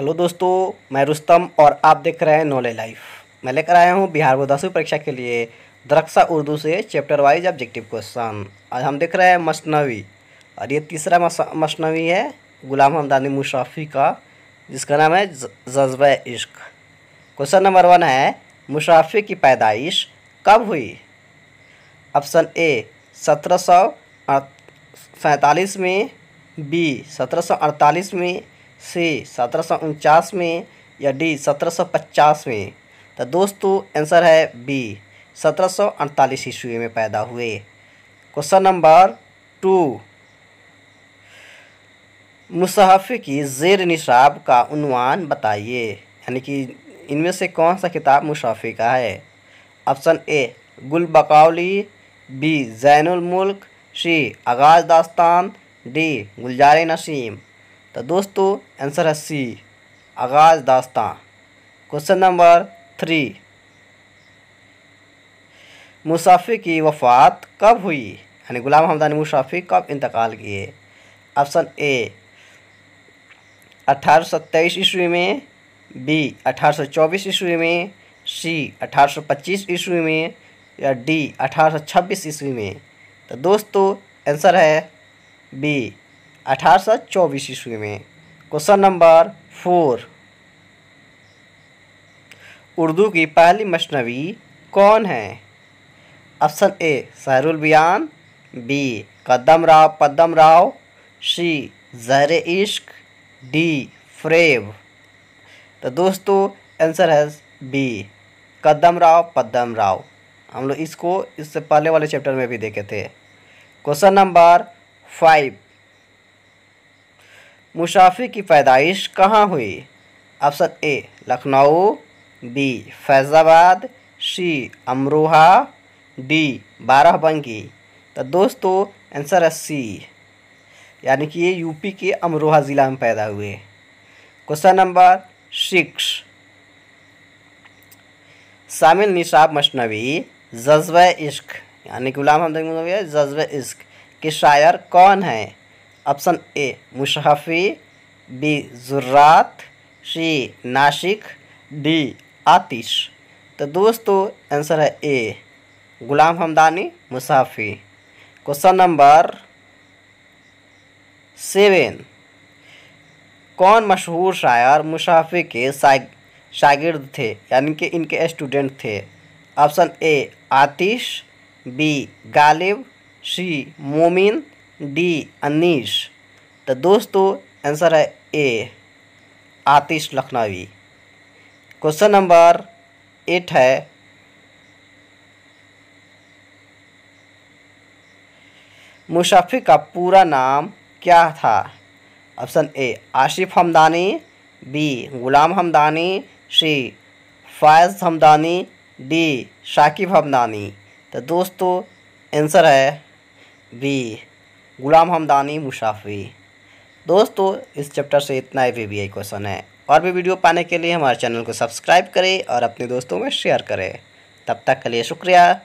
hello दोस्तों मैं रुस्तम और आप देख रहे हैं नॉलेज लाइफ मैं लेकर आया हूं बिहार को दसवीं परीक्षा के लिए दरक्षा उर्दू से चैप्टर वाइज ऑब्जेक्टिव क्वेश्चन आज हम देख रहे हैं मशनवी और ये तीसरा मशनवी है गुलाम हमदानी मुशाफी का जिसका नाम है जज्ब इश्क क्वेश्चन नंबर वन है मुशाफी की पैदाइश कब हुई ऑप्शन ए सत्रह सौ में बी सत्रह सौ अड़तालीस में से सत्रह में या डी सत्रह में तो दोस्तों आंसर है बी सत्रह ईस्वी में पैदा हुए क्वेश्चन नंबर टू मुसहफ़ की जेर निशाब का उनवान बताइए यानी कि इनमें से कौन सा किताब मुशफ़ी का है option A Bakawali B Zainul Mulk C आगाज़ दास्तान डी गुलजार नसीम तो दोस्तों आंसर है सी आगाज़ दास्तां क्वेश्चन नंबर थ्री मुसाफिर की वफ़ात कब हुई यानी गुलाम हमदानी मुसाफिर कब इंतकाल किए ऑप्शन ए अठारह सौ तेईस ईस्वी में बी अठारह सौ चौबीस ईस्वी में सी अठारह सौ पच्चीस ईस्वी में या डी अठारह सौ छब्बीस ईस्वी में तो दोस्तों आंसर है बी अठारह ईस्वी में क्वेश्चन नंबर फोर उर्दू की पहली मशनवी कौन है option A Sahrul Bayan B Kadam Rao Padam Rao C Zahar Ishq D Fareb तो दोस्तों आंसर है बी कदम राव पदम राव हम लोग इसको इससे पहले वाले चैप्टर में भी देखे थे क्वेश्चन नंबर फाइव मुशाफी की पैदाइश कहाँ हुई option A Lucknow B Faizabad C Amroha D Barabanki तो दोस्तों आंसर है सी यानी कि ये यूपी के अमरोहा ज़िला में पैदा हुए क्वेश्चन नंबर सिक्स शामिल निशाब मशनवी जज्ब इश्क यानी गुलाम हमद मसनवी जज्ब इश्क के शायर कौन हैं option A Mushafi B Jurat C Nasikh D Aatish तो दोस्तों आंसर है A Ghulam Hamdani Mushafi question number seven कौन मशहूर शायर मुसाफी के शागिर्द थे यानी कि इनके स्टूडेंट थे option A Aatish B Ghalib C Momin D Anees तो दोस्तों आंसर है A Aatish Lakhnavi question number eight है मुशफ़ी का पूरा नाम क्या था option A Asif Hamdani B Ghulam Hamdani C Faiz Hamdani D Shakib Hamdani तो दोस्तों आंसर है बी गुलाम हमदानी मुसाफी दोस्तों इस चैप्टर से इतना ही वी क्वेश्चन है और भी वीडियो पाने के लिए हमारे चैनल को सब्सक्राइब करें और अपने दोस्तों में शेयर करें तब तक के लिए शुक्रिया